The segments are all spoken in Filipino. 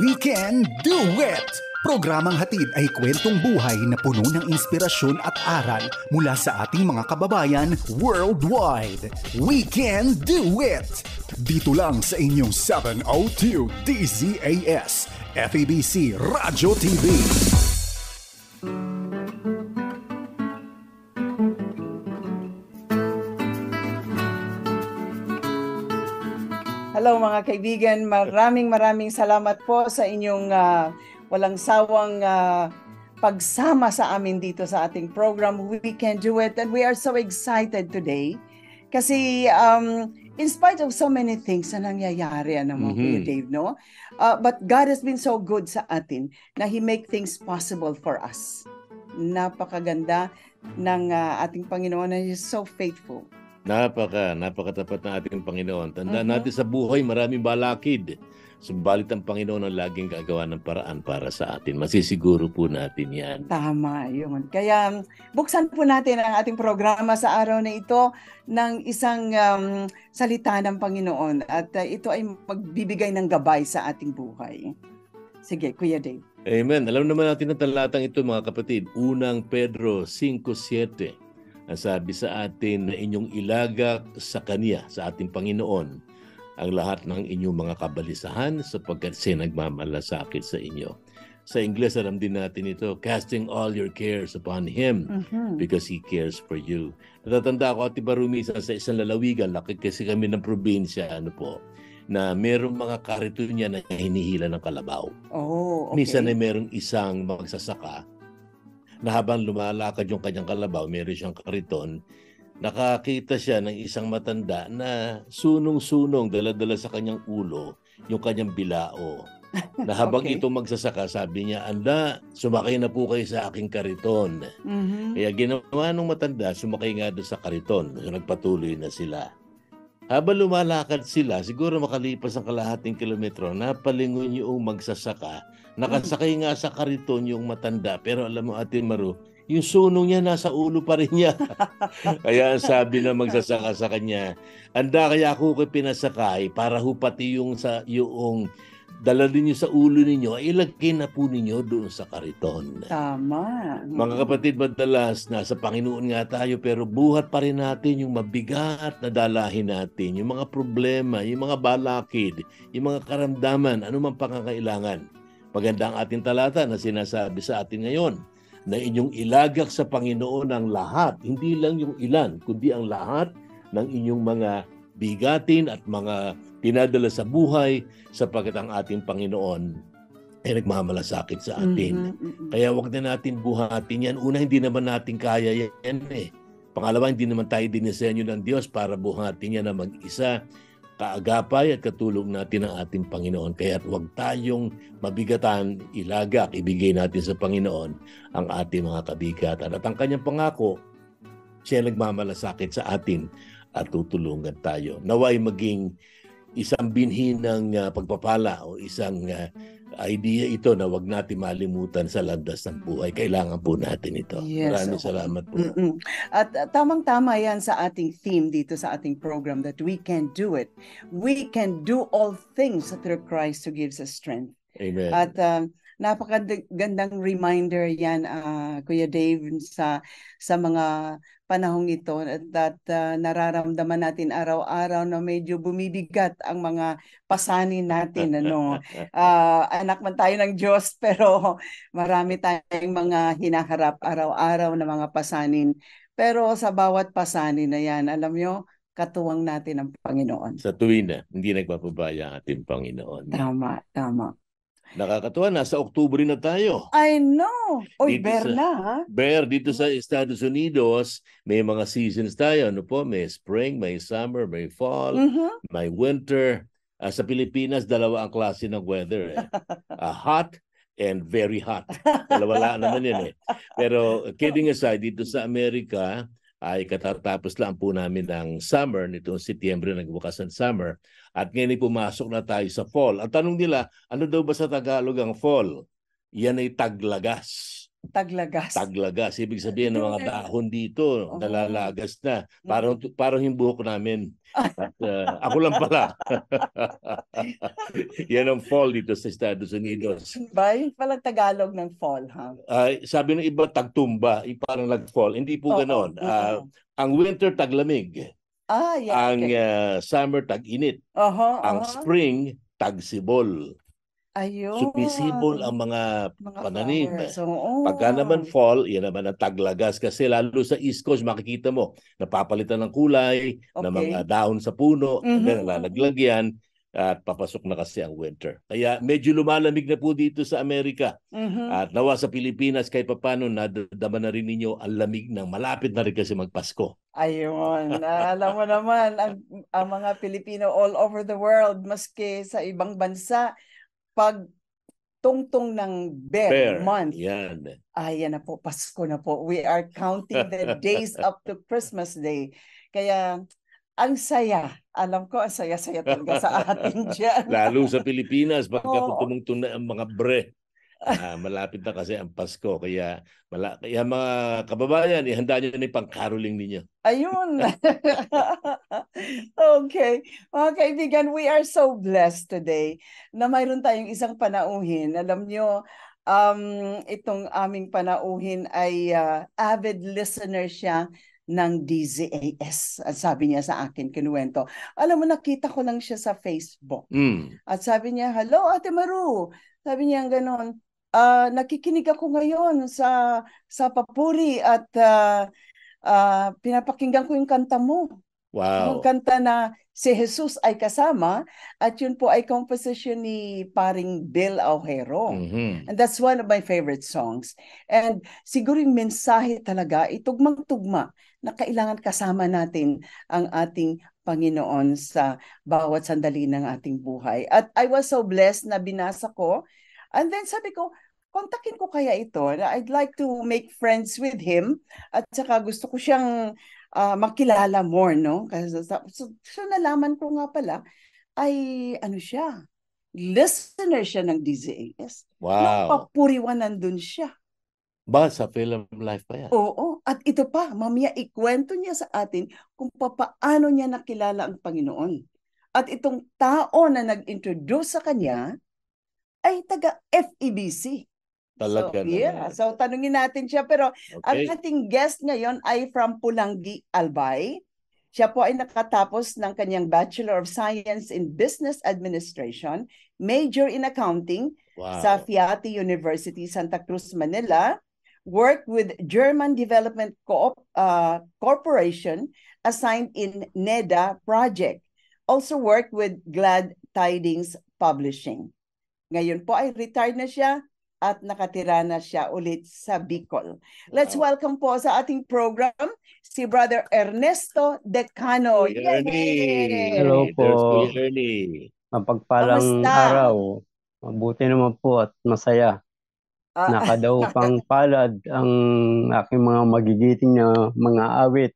We can do it! Programang hatid ay kwentong buhay na puno ng inspirasyon at aral mula sa ating mga kababayan worldwide. We can do it! Dito lang sa inyong 702 DZAS, FEBC Radio TV. Hello mga kaibigan, maraming maraming salamat po sa inyong uh, walang sawang uh, pagsama sa amin dito sa ating program We Can Do It and we are so excited today kasi um, in spite of so many things na nangyayari ano mo mm-hmm. Dave no uh, but God has been so good sa atin na he make things possible for us napakaganda ng uh, ating Panginoon na He so faithful Napaka, napakatapat ng ating Panginoon. Tandaan uh-huh. natin sa buhay, maraming balakid. Subalit ang Panginoon ang laging gagawa ng paraan para sa atin. Masisiguro po natin yan. Tama, yun. Kaya um, buksan po natin ang ating programa sa araw na ito ng isang um, salita ng Panginoon. At uh, ito ay magbibigay ng gabay sa ating buhay. Sige, Kuya Dave. Amen. Alam naman natin ang talatang ito mga kapatid. Unang Pedro 5.7 Nasabi sa atin na inyong ilagak sa Kanya, sa ating Panginoon, ang lahat ng inyong mga kabalisahan sapagkat siya nagmamalasakit sa inyo. Sa Ingles, alam din natin ito, casting all your cares upon Him mm-hmm. because He cares for you. Natatanda ako, Ati Barumisa, sa isang lalawigan, laki kasi kami ng probinsya, ano po, na merong mga karito niya na hinihila ng kalabaw. Oh, okay. Minsan ay merong isang magsasaka na habang lumalakad yung kanyang kalabaw, meron siyang kariton, nakakita siya ng isang matanda na sunong-sunong dala-dala sa kanyang ulo yung kanyang bilao. Na habang okay. ito magsasaka, sabi niya, Anda, sumakay na po kayo sa aking kariton. Mm-hmm. Kaya ginawa ng matanda, sumakay nga doon sa kariton. So, nagpatuloy na sila. Habang lumalakad sila, siguro makalipas ang kalahating kilometro, napalingon yung magsasaka Nakasakay nga sa kariton yung matanda. Pero alam mo, Ate Maru, yung sunong niya nasa ulo pa rin niya. kaya ang sabi na magsasaka sa kanya, anda kaya ako ko pinasakay para ho pati yung, sa, yung dala ninyo sa ulo ninyo, ay ilagay na po ninyo doon sa kariton. Tama. Mga kapatid, madalas nasa Panginoon nga tayo pero buhat pa rin natin yung mabigat na dalahin natin, yung mga problema, yung mga balakid, yung mga karamdaman, anumang pangangailangan Maganda ang ating talata na sinasabi sa atin ngayon na inyong ilagak sa Panginoon ang lahat, hindi lang yung ilan, kundi ang lahat ng inyong mga bigatin at mga tinadala sa buhay sapagkat ang ating Panginoon ay nagmamalasakit sa atin. Mm-hmm. mm-hmm. Kaya wag na natin buhatin yan. Una, hindi naman natin kaya yan eh. Pangalawa, hindi naman tayo dinisenyo ng Diyos para buhatin yan na mag-isa kaagapay at katulong natin ang ating Panginoon. Kaya't huwag tayong mabigatan, ilagak, ibigay natin sa Panginoon ang ating mga kabigatan. At ang kanyang pangako, siya nagmamalasakit sa atin at tutulungan tayo. Naway maging isang binhi ng uh, pagpapala o isang uh, idea ito na wag natin malimutan sa landas ng buhay. Kailangan po natin ito. Yes, Maraming salamat po. Mm-mm. At uh, tamang-tama yan sa ating theme dito sa ating program that we can do it. We can do all things through Christ who gives us strength. Amen. At um, napakagandang reminder yan uh, Kuya Dave sa sa mga panahong ito at, at uh, nararamdaman natin araw-araw na medyo bumibigat ang mga pasanin natin ano uh, anak man tayo ng Diyos pero marami tayong mga hinaharap araw-araw na mga pasanin pero sa bawat pasanin na yan alam nyo katuwang natin ang Panginoon. Sa tuwina, hindi nagpapabaya ang ating Panginoon. Tama, tama. Nakakatuwa, na, sa Oktubre na tayo. I know. Oy, dito Bear sa, na. dito sa Estados Unidos, may mga seasons tayo. Ano po? May spring, may summer, may fall, mm-hmm. may winter. Uh, sa Pilipinas, dalawa ang klase ng weather. Eh. Uh, hot and very hot. Dalawa naman yan eh. Pero kidding aside, dito sa Amerika, ay katatapos lang po namin ng summer nitong Setyembre nagbukas ng summer at ngayon ay pumasok na tayo sa fall. Ang tanong nila, ano daw ba sa Tagalog ang fall? Yan ay taglagas. Taglagas. Taglagas. Ibig sabihin ng mga eh. dahon dito, oh. nalalagas na. Mm. Parang, parang yung buhok namin. At, uh, ako lang pala. Yan ang fall dito sa Estados Unidos. Bay, palang Tagalog ng fall, ha? Huh? Uh, sabi ng iba, tagtumba. Parang nag-fall. Hindi po oh, ganoon. Oh, ah, uh, oh. ang winter, taglamig. Ah, yeah, ang okay. uh, summer, tag-init. Uh-huh, ang uh-huh. spring, tagsibol. Ayun. visible ang mga, mga pananim. Flowers. Oo. Pagka naman fall, yan naman ang taglagas. Kasi lalo sa East Coast, makikita mo, napapalitan ng kulay, okay. ng mga dahon sa puno, mm-hmm. then yan, at papasok na kasi ang winter. Kaya medyo lumalamig na po dito sa Amerika. Mm-hmm. At nawa sa Pilipinas, kahit papano, nadadama na rin ninyo ang lamig ng malapit na rin kasi magpasko. Ayun, alam mo naman, ang, ang mga Pilipino all over the world, maski sa ibang bansa, pag tungtong ng bear, bear. month. Yan. Ayan ah, na po, Pasko na po. We are counting the days up to Christmas Day. Kaya ang saya. Alam ko, ang saya-saya talaga sa atin dyan. Lalo sa Pilipinas, pagka oh. tumungtong na ang mga bre. Uh, malapit na kasi ang Pasko kaya mala- kaya mga kababayan ihanda niyo na 'yung pang-caroling ninyo. Ayun. okay. Mga kaibigan, we are so blessed today na mayroon tayong isang panauhin. Alam niyo, um, itong aming panauhin ay uh, avid listener siya ng DZAS. At sabi niya sa akin, kinuwento. Alam mo, nakita ko lang siya sa Facebook. Mm. At sabi niya, hello, Ate Maru. Sabi niya, ganon, uh, nakikinig ako ngayon sa sa papuri at uh, uh, pinapakinggan ko yung kanta mo. Wow. Yung kanta na si Jesus ay kasama at yun po ay composition ni paring Bill Aujero. Mm-hmm. And that's one of my favorite songs. And siguro yung mensahe talaga, itugmang-tugma eh, na kailangan kasama natin ang ating Panginoon sa bawat sandali ng ating buhay. At I was so blessed na binasa ko And then sabi ko, kontakin ko kaya ito. I'd like to make friends with him at saka gusto ko siyang uh, makilala more, no? Kasi so, so nalaman ko nga pala ay ano siya, listener siya ng DZAS. Wow. Napapuriwan nandun siya. Ba, sa film life pa yan? Oo. At ito pa, mamaya ikwento niya sa atin kung paano niya nakilala ang Panginoon. At itong tao na nag-introduce sa kanya, ay taga FEBC. Talaga. So, na. yeah. So tanungin natin siya pero okay. ang ating guest ngayon ay from Pulangi, Albay. Siya po ay nakatapos ng kanyang Bachelor of Science in Business Administration, major in accounting wow. sa Fiati University, Santa Cruz, Manila. Worked with German Development Co uh, Corporation assigned in NEDA project. Also worked with Glad Tidings Publishing. Ngayon po ay retired na siya at nakatira na siya ulit sa Bicol. Let's wow. welcome po sa ating program si Brother Ernesto Decano. Hello po. Ernie. Mapagpalang araw. Mabuti naman po at masaya. Ah. Nakadaw pang palad ang aking mga magigiting na mga awit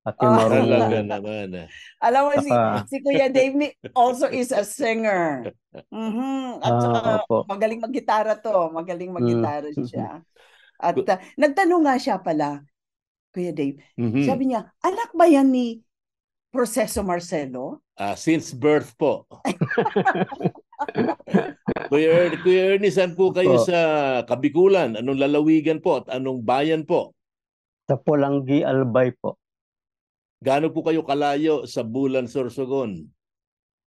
at yung oh, ah, marunong. naman. Eh. Alam mo, si, si Kuya Dave also is a singer. Mm-hmm. At ah, opo. magaling maggitara to. Magaling maggitara mm-hmm. siya. At uh, nagtanong nga siya pala, Kuya Dave. Mm-hmm. Sabi niya, anak ba yan ni Proseso Marcelo? Uh, since birth po. Kuya, er- Kuya Ernie, saan po kayo po. sa Kabikulan? Anong lalawigan po at anong bayan po? Sa Polanggi Albay po. Gaano po kayo kalayo sa Bulan Sir Sorsogon?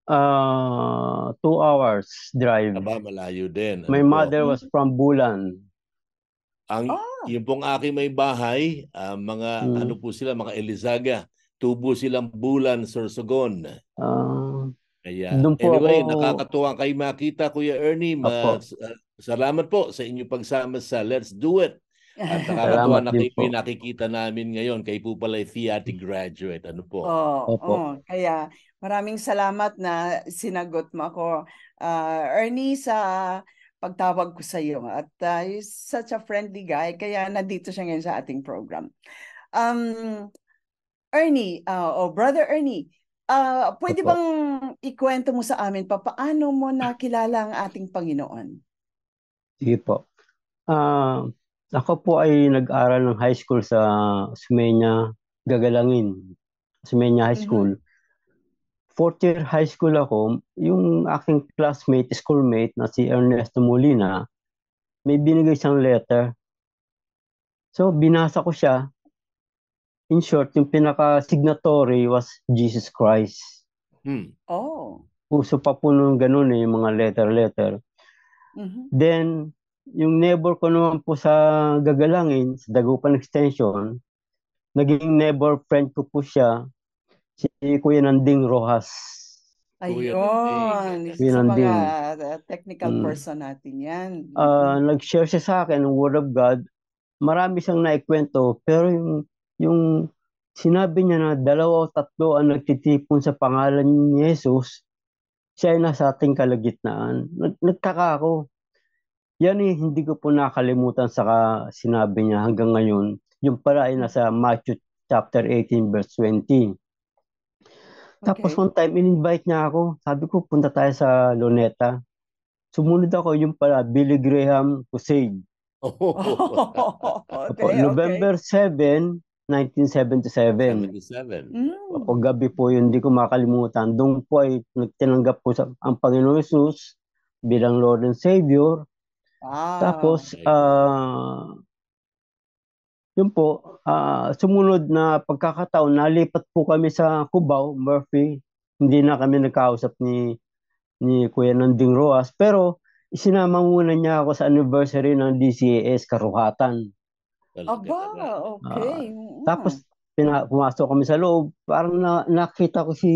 Uh, ah, two hours drive. Aba, malayo din. Ano My po? mother was from Bulan. Ang ah. yung pong aking may bahay, uh, mga hmm. ano po sila, mga Elizaga. Tubo silang Bulan, Sir Sorsogon. Ah. Kaya, anyway, ako... nakakatuwa kayo makita, Kuya Ernie. Mas, uh, salamat po sa inyong pagsama sa Let's Do It at nakakatuwa na kayo nakikita namin ngayon. kay po pala theater graduate. Ano po? Oo, oh, oh, kaya maraming salamat na sinagot mo ako. Uh, Ernie, sa pagtawag ko sa iyo. At uh, such a friendly guy. Kaya nandito siya ngayon sa ating program. Um, Ernie, uh, oh, Brother Ernie, uh, pwede bang ikwento mo sa amin pa paano mo nakilala ang ating Panginoon? Sige po. Uh, ako po ay nag-aral ng high school sa Sumenya Gagalangin, Sumenya High mhm. School. Mm-hmm. Fourth year high school ako, yung aking classmate, schoolmate na si Ernesto Molina, may binigay siyang letter. So, binasa ko siya. In short, yung pinaka-signatory was Jesus Christ. Hmm. Oh. Uso pa po nung ganun eh, yung mga letter-letter. Mm-hmm. Then, yung neighbor ko naman po sa gagalangin, sa Dagupan Extension, naging neighbor friend ko po siya, si Kuya Nanding Rojas. Ayun, isa Kuya Nanding. mga technical mm. person natin yan. Uh, nag-share siya sa akin Word of God. Marami siyang naikwento, pero yung, yung sinabi niya na dalawa o tatlo ang nagtitipon sa pangalan ni Jesus, siya ay nasa ating kalagitnaan. nagtaka ako yan eh, hindi ko po nakalimutan sa sinabi niya hanggang ngayon. Yung pala ay nasa Matthew chapter 18 verse 20. Tapos okay. one time, in-invite niya ako. Sabi ko, punta tayo sa Luneta. Sumunod ako, yung pala, Billy Graham Crusade. Oh. okay, November okay. 7, 1977. 77. Mm. Opo, gabi po yun, hindi ko makalimutan. Doon po ay nagtinanggap po sa, ang Panginoon Jesus bilang Lord and Savior. Ah, Tapos, okay. ah, yun po, ah, sumunod na pagkakataon, nalipat po kami sa Cubao, Murphy. Hindi na kami nagkausap ni ni Kuya Nanding Roas. Pero, isinama muna niya ako sa anniversary ng DCAS Karuhatan. Aba, okay. Ah, tapos, pina- pumasok kami sa loob. Parang na- nakita ko si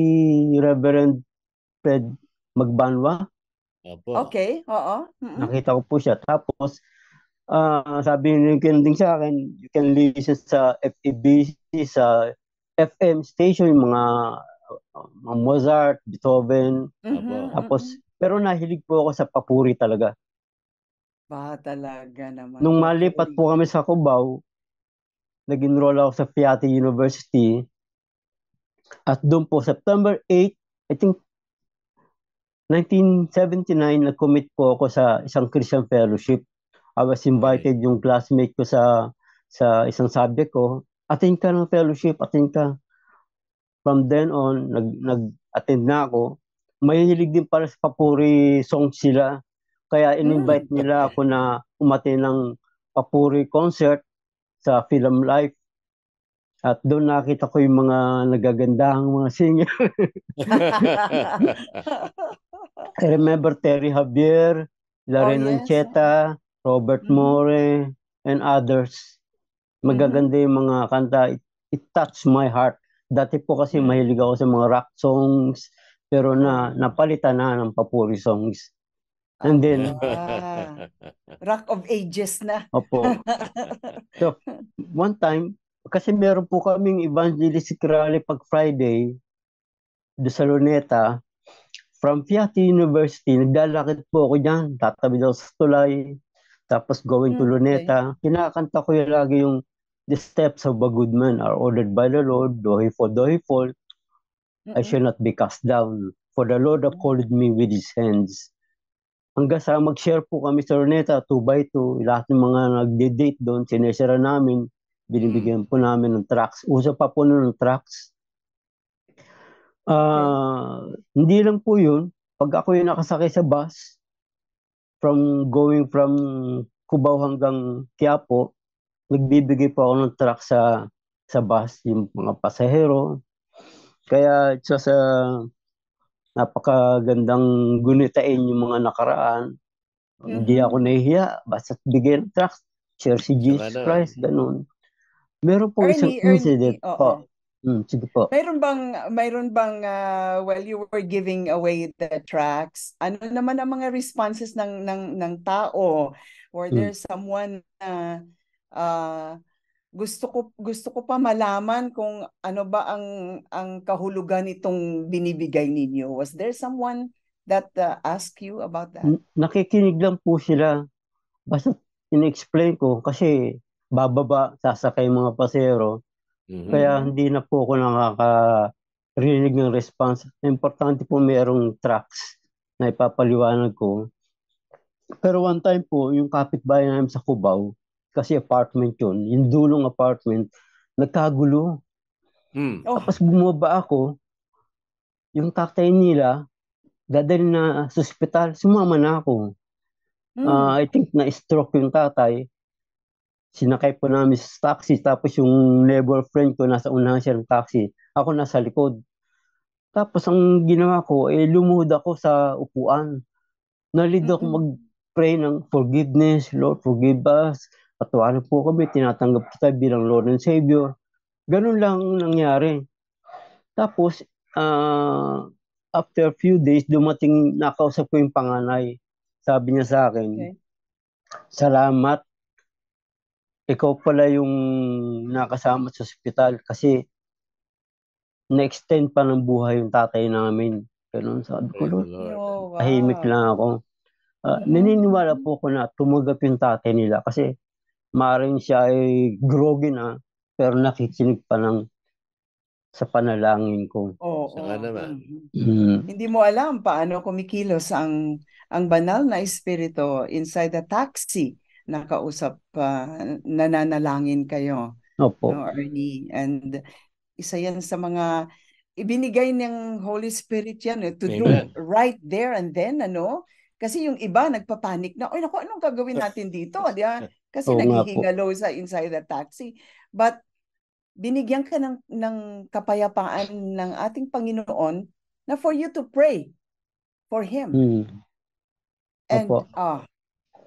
Reverend Fred Magbanwa. Opo. Okay, oo. Mm-mm. Nakita ko po siya. Tapos, ah sabi ni Kending sa akin, you can listen sa FEBC, sa FM station, yung mga, mga Mozart, Beethoven. Mhm, Tapos, pero nahilig po ako sa papuri talaga. Ba talaga naman. Nung malipat po kami sa Cubao, nag-enroll ako sa Fiati University. At doon po, September 8, I think 1979, nag-commit po ako sa isang Christian fellowship. I was invited yung classmate ko sa sa isang subject ko. Attend ka ng fellowship, attend ka. From then on, nag, nag-attend na ako. Mahilig din para sa papuri song sila. Kaya hmm, in-invite nila ako na umate ng papuri concert sa Film Life at doon nakita ko yung mga nagagandahang mga singer. I remember Terry Javier, Laren oh, yes. Ancheta, Robert mm. More, and others. Magaganda mm-hmm. yung mga kanta. It, it touched my heart. Dati po kasi mm. mahilig ako sa mga rock songs, pero na mm. napalitan na ng papuri songs. And then, ah, rock of ages na. opo. So, one time, kasi meron po kaming evangelistic rally pag Friday do sa Luneta. From Fiat University, naglalakit po ako dyan. Tatabi daw sa tulay. Tapos going to hmm, Luneta. Okay. Kinakanta ko yung lagi yung The steps of a good man are ordered by the Lord, though he fall, though he fall, mm-hmm. I shall not be cast down. For the Lord upholded me with His hands. Hanggang sa mag-share po kami sa Luneta, 2 by 2, lahat ng mga nag date doon, sinesera namin. Binibigyan mm. po namin ng trucks. Uso pa po ng trucks. Uh, hindi lang po yun. Pag ako yung nakasakay sa bus, from going from Cubao hanggang Quiapo, nagbibigay po ako ng truck sa sa bus, yung mga pasahero. Kaya isa sa napakagandang gunitain yung mga nakaraan. Mm-hmm. Hindi mm. ako nahihiya, basta bigay ng truck. Share si Jesus Christ, ganun. Meron po early, isang incident early, po. Mm, sige po. Mayroon bang, mayroon bang uh, while you were giving away the tracks, ano naman ang mga responses ng, ng, ng tao? Were mm. there mm. someone na uh, gusto ko gusto ko pa malaman kung ano ba ang ang kahulugan nitong binibigay ninyo. Was there someone that uh, asked you about that? Nakikinig lang po sila basta inexplain ko kasi bababa, sasakay mga pasero. Mm-hmm. Kaya hindi na po ako nakakarinig ng response. Importante po mayroong tracks na ipapaliwanag ko. Pero one time po, yung kapitbahay namin sa Cubao, kasi apartment yun, yung dulong apartment, nagkagulo. Mm. Tapos bumaba ako, yung tatay nila, dadalhin na sa ospital, sumama na ako. Mm. Uh, I think na-stroke yung tatay sinakay po namin sa taxi. Tapos yung neighbor friend ko nasa unahan siya ng taxi. Ako nasa likod. Tapos ang ginawa ko, eh, lumuhod ako sa upuan. Nalid ako mag-pray ng forgiveness, Lord, forgive us. Patawarin po kami, tinatanggap kita bilang Lord and Savior. Ganun lang nangyari. Tapos, uh, after a few days, dumating, nakausap ko yung panganay. Sabi niya sa akin, okay. salamat ikaw pala yung nakasama sa ospital kasi na-extend pa ng buhay yung tatay namin. Ganun, sabi ko, Lord, oh, tahimik lang ako. Uh, naniniwala po ako na tumagap yung tatay nila kasi maring siya ay groggy na pero nakikinig pa ng sa panalangin ko. Oo. Oh, Saka oh. Mm. Hindi mo alam paano kumikilos ang ang banal na espiritu inside the taxi nakausap, uh, nananalangin kayo. Opo. No, Ernie. And isa yan sa mga ibinigay ng Holy Spirit yan eh, to Amen. do right there and then, ano? Kasi yung iba nagpapanik na, oy nako anong gagawin natin dito? di ba Kasi oh, naghihingalo sa inside the taxi. But binigyan ka ng, ng kapayapaan ng ating Panginoon na for you to pray for Him. Hmm. And ah,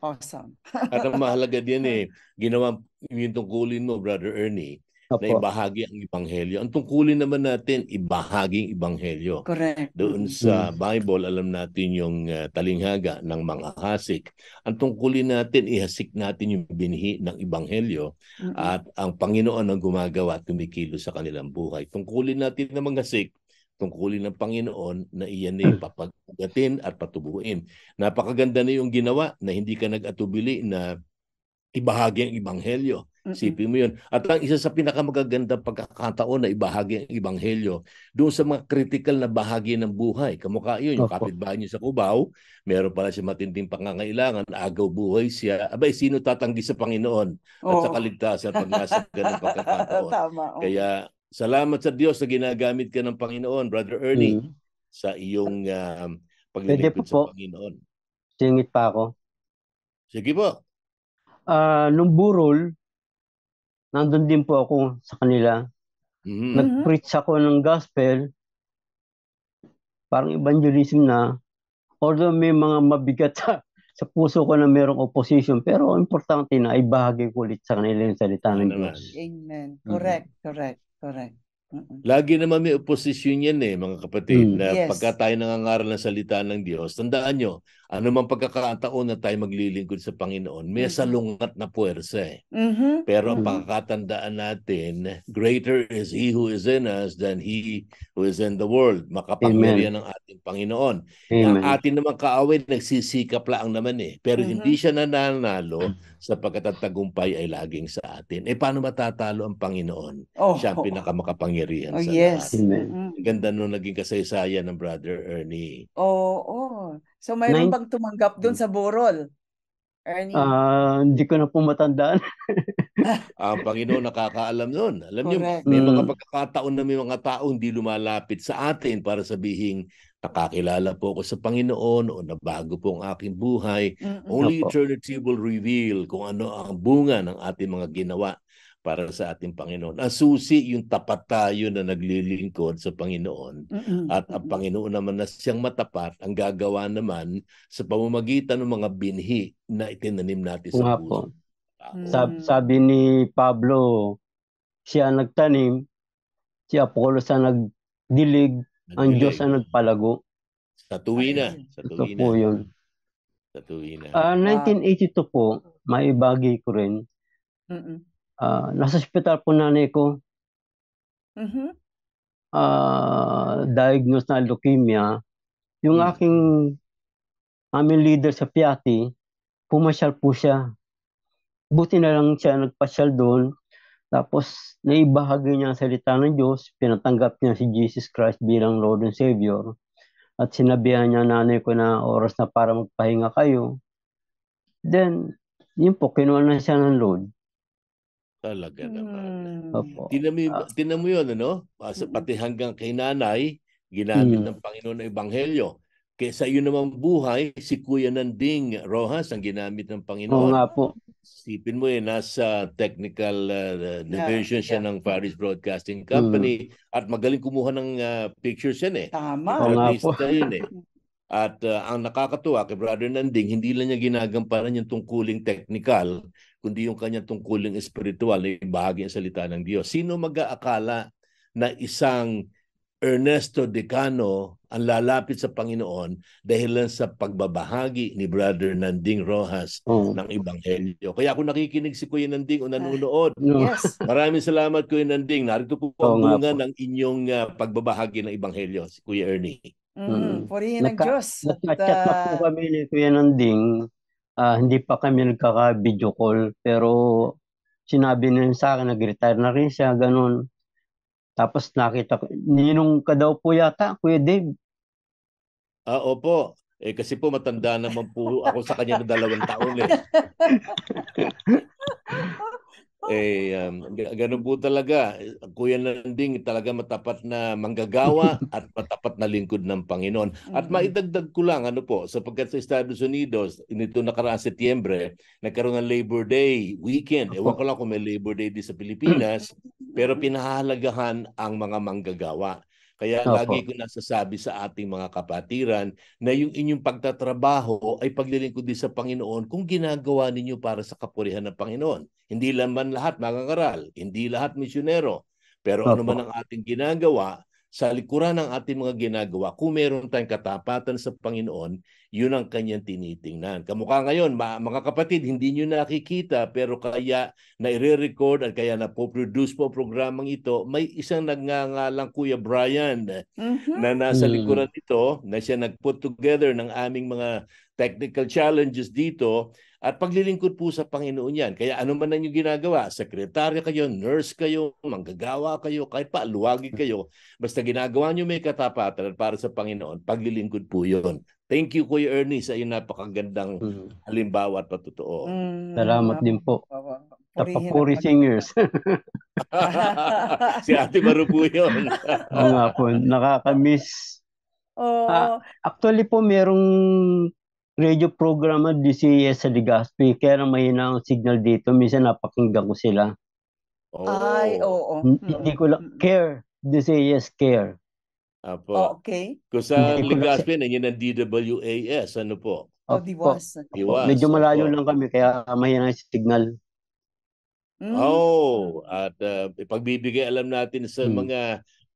Awesome. At ang mahalaga din eh, ginawa yung tungkulin mo, Brother Ernie, Apo. na ibahagi ang Ibanghelyo. Ang tungkulin naman natin, ibahaging Ibanghelyo. Correct. Doon mm-hmm. sa Bible, alam natin yung uh, talinghaga ng mga hasik. Ang tungkulin natin, ihasik natin yung binhi ng Ibanghelyo mm-hmm. at ang Panginoon ang gumagawa at kumikilos sa kanilang buhay. Tungkulin natin na manghasik tungkulin ng Panginoon na iyan ay hmm. papagatin at patubuin. Napakaganda na yung ginawa na hindi ka nag-atubili na ibahagi ang Ibanghelyo. mm Sipin mo yun. At ang isa sa pinakamagagandang pagkakataon na ibahagi ang Ibanghelyo, doon sa mga critical na bahagi ng buhay. Kamukha yun, yung kapitbahay niyo sa Cubao, meron pala siya matinding pangangailangan, agaw buhay siya. Abay, sino tatanggi sa Panginoon at oh. sa kaligtasan pag nasa ganun pagkakataon? Tama, Kaya Salamat sa Diyos na ginagamit ka ng Panginoon, Brother Ernie, mm sa iyong um, paglilipid sa po. Panginoon. Singit pa ako. Sige po. Uh, nung burol, nandun din po ako sa kanila. Mm-hmm. Nag-preach ako ng gospel. Parang evangelism na. Although may mga mabigat sa, sa puso ko na mayroong opposition, pero importante na ibahagi ko ulit sa kanila yung salita ng Diyos. Amen. Correct, mm-hmm. correct. Correct. Mm-mm. Lagi naman may opposition yan eh, mga kapatid, mm. na yes. pagka tayo nangangaral ng salita ng Diyos, tandaan nyo, ano man pagkakataon na tayo maglilingkod sa Panginoon, may salungat na puwersa eh. Mm-hmm. Pero ang mm-hmm. pakakatandaan natin, greater is He who is in us than He who is in the world. Makapangyarihan ng ating Panginoon. Amen. Ang ating naman kaawin, nagsisikap lang naman eh. Pero mm-hmm. hindi siya nananalo mm. sapagkat ang tagumpay ay laging sa atin. Eh paano matatalo ang Panginoon? Oh, siya ang pinakamakapangyarihan oh, sa yes. lahat. Amen. Ganda nung naging kasaysayan ng Brother Ernie. Oo. Oh, oh. So mayroon Nine... bang tumanggap doon sa Borol? Ernie? Uh, hindi ko na po matandaan. Ang ah, Panginoon nakakaalam noon. Alam niyo, may mga mm. pagkakataon na may mga taong hindi lumalapit sa atin para sabihin, nakakilala po ako sa Panginoon o nabago po ang aking buhay. Mm-mm. Only Opo. eternity will reveal kung ano ang bunga ng ating mga ginawa para sa ating Panginoon. Ang susi yung tapat tayo na naglilingkod sa Panginoon mm-hmm. at ang Panginoon naman na siyang matapat ang gagawa naman sa pamamagitan ng mga binhi na itinanim natin sa puso. Ah. Mm. Sab sabi ni Pablo, siya nagtanim, si Apollos ang nagdilig, nagdilig. ang Diyos ang nagpalago. Sa tuwina. Sa tuwina. Ito po yun. Sa tuwina. Uh, 1982 po, maibagi ko rin. Mm-mm. Ah, nasa ospital po nanay ko. Mhm. Ah, diagnosed na leukemia. Yung Hmm. aking aming leader sa Piati, pumasyal po siya. Buti na lang siya nagpasyal doon. tapos naibahagi niya ang salita ng Diyos, pinatanggap niya si Jesus Christ bilang Lord and Savior at sinabihan niya nanay ko na oras na para magpahinga kayo. Then, yun po kinuha na siya ng Lord. Talaga naman. Hmm. Opo. Tinami, uh, ah. tinamo yun, ano? Mm. Pati hanggang kay nanay, ginamit mm. ng Panginoon ng Ebanghelyo. Kesa yun namang buhay, si Kuya Nanding Rojas ang ginamit ng Panginoon. Oo nga po. Sipin mo eh, nasa technical uh, division yeah, siya ng Paris Broadcasting mm. Company mm. at magaling kumuha ng uh, pictures yan eh. Tama. Oo nga po. Yun, eh. At uh, ang nakakatuwa kay Brother Nanding, hindi lang niya ginagampanan yung tungkuling technical, kundi yung kanyang tungkuling espiritual na bahagi ng salita ng Diyos. Sino mag-aakala na isang Ernesto Decano ang lalapit sa Panginoon dahil lang sa pagbabahagi ni Brother Nanding Rojas oh. ng Ebanghelyo. Kaya ako nakikinig si Kuya Nanding o ah. nanonood, uh, yes. maraming salamat Kuya Nanding. Narito po ang oh, bunga ng inyong uh, pagbabahagi ng Ebanghelyo, si Kuya Ernie. Mm, purihin ang Naka, Diyos. Nagka-chat at, uh, na po ah, kami ni Kuya Nanding. Uh, hindi pa kami nagkaka-video call. Pero sinabi nila sa akin, nag-retire na rin siya, ganun. Tapos nakita ko, ninong ka daw po yata, Kuya Dave. Ah, opo. Eh, kasi po matanda naman po ako sa kanya ng dalawang taon eh. Eh, um, ganun po talaga. Kuya Nanding talaga matapat na manggagawa at matapat na lingkod ng Panginoon. At mm. maidagdag ko lang, ano po, sapagkat sa Estados Unidos, nito nakaraang Setyembre, nagkaroon ng Labor Day weekend. Ewan ko lang kung may Labor Day din sa Pilipinas, pero mm. pinahahalagahan ang mga manggagawa. Kaya Opo. lagi ko nasasabi sa ating mga kapatiran na yung inyong pagtatrabaho ay paglilingkod din sa Panginoon kung ginagawa ninyo para sa kapurihan ng Panginoon. Hindi laman lahat mangangaral, hindi lahat misyonero. Pero ano Opo. ano man ang ating ginagawa, sa likuran ng ating mga ginagawa, kung meron tayong katapatan sa Panginoon, yun ang kanyang tinitingnan. Kamukha ngayon, mga kapatid, hindi nyo nakikita pero kaya na i-record at kaya na po-produce po programang ito, may isang nagngangalang Kuya Brian mm-hmm. na nasa mm. likuran nito na siya nag-put together ng aming mga technical challenges dito at paglilingkod po sa Panginoon yan. Kaya ano man na yung ginagawa, sekretarya kayo, nurse kayo, manggagawa kayo, kahit pa luwagi kayo, basta ginagawa nyo may katapatan para sa Panginoon, paglilingkod po yun. Thank you Kuya Ernie sa iyong napakagandang mm. halimbawa at patotoo. Mm, Salamat din po. Tapapuri singers. si Ate Maru po yun. Oo nga po, nakakamiss. Oh. Ah, actually po, merong radio program at DCS sa Legazpi, kaya nang mahina ang signal dito. Minsan napakinggan ko sila. Oh. Ay, oo. Oh, oh. Hindi ko lang, mm. care. DCS care. Apo. Oh, okay. Kung sa Hindi ko ang DWAS. Ano po? Oh, diwas. Diwas. Medyo malayo Opo. lang kami kaya mahina yung signal. Mm. Oh, at uh, ipagbibigay alam natin sa Mm. mga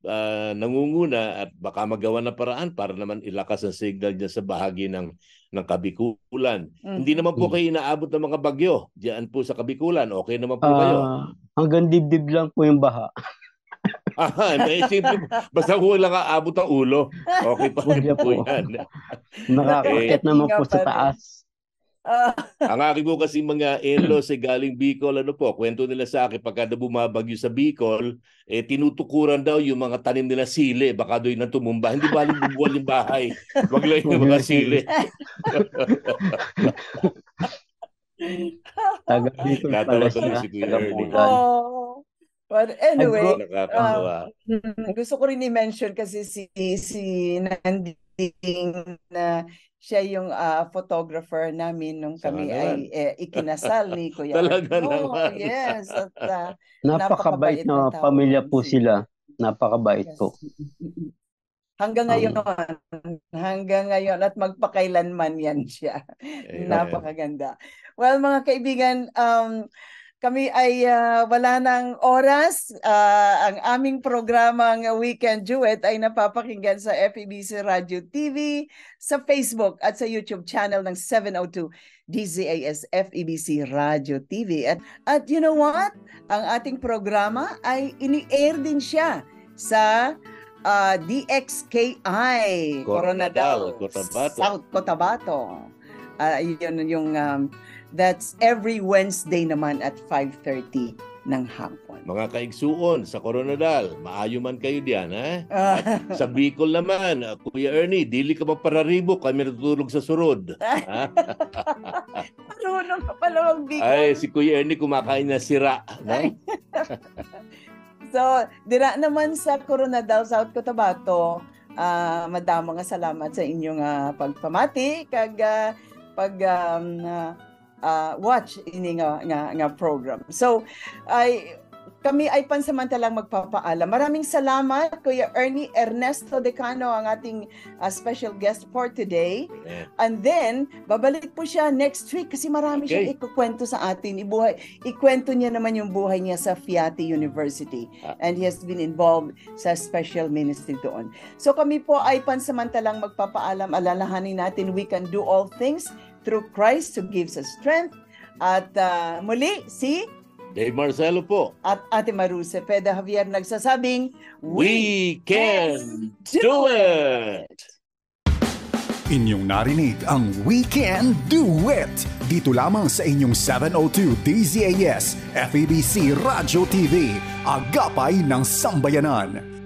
ah, nangunguna at baka magawa na paraan para naman ilakas ang signal niya sa bahagi ng ng Kabikulan. Mm. Hindi naman po Mm. kayo inaabot ng mga bagyo. Diyan po sa Kabikulan. Okay naman po ah, kayo. Ah, hanggang dibdib lang po yung baha. Ah, naisipin. Basta ko lang aabot ang ulo. Okay pa ko po yan. Nakakakit eh, naman po sa taas. Uh, ang aking po kasi mga elo eh, sa galing Bicol, ano po, kwento nila sa akin, pagka bumabagyo sa Bicol, eh, tinutukuran daw yung mga tanim nila sili, baka doon na tumumba. Hindi ba bubuwal yung bahay? Wag lang yung mga sili. Taga dito. Natuwa ko na si Kuya Ernie. But anyway, um, mm, gusto ko rin i-mention kasi si, si Nanding na siya yung uh, photographer namin nung kami ay eh, ikinasal ni Kuya. Talaga oh, naman. Yes. At, uh, napakabait, napakabait na, na pamilya po sila. Napakabait yes. po. Hanggang um, ngayon, um, hanggang ngayon at magpakailanman yan siya. Ayan. Napakaganda. Well, mga kaibigan, um, kami ay uh, wala ng oras. Uh, ang aming programang Weekend Duet ay napapakinggan sa FEBC Radio TV, sa Facebook at sa YouTube channel ng 702 DZAS FEBC Radio TV. At, at you know what? Ang ating programa ay ini-air din siya sa uh, ah, DXKI, Coronadal, Cotabato. South Cotabato. Uh, yun yung um, That's every Wednesday naman at 5.30 ng hapon. Mga kaigsuon sa Coronadal, maayo man kayo diyan, ha? Ah. sa Bicol naman, ah, Kuya Ernie, dili ka magpararibo, kami natutulog sa surod. ha? Marunong ka pala mag Bicol. Ay, si Kuya Ernie kumakain na sira. No? so, dira naman sa Coronadal, South Cotabato, uh, ah, madama nga salamat sa inyong uh, pagpamati, kag uh, pag um, uh, uh, watch ini nga, nga nga program. So ay kami ay pansamantalang magpapaalam. Maraming salamat Kuya Ernie Ernesto Decano ang ating uh, special guest for today. Amen. And then babalik po siya next week kasi marami okay. siyang ikukwento sa atin. Ibuhay ikwento niya naman yung buhay niya sa Fiati University ah. and he has been involved sa special ministry doon. So kami po ay pansamantalang magpapaalam. Alalahanin natin we can do all things through Christ who gives us strength. At uh, muli, si Dave Marcelo po. At Ate Maruse Peda Javier nagsasabing, We, we can do it! it! Inyong narinig ang We Can Do It! Dito lamang sa inyong 702 DZAS, FEBC Radio TV, agapay ng sambayanan.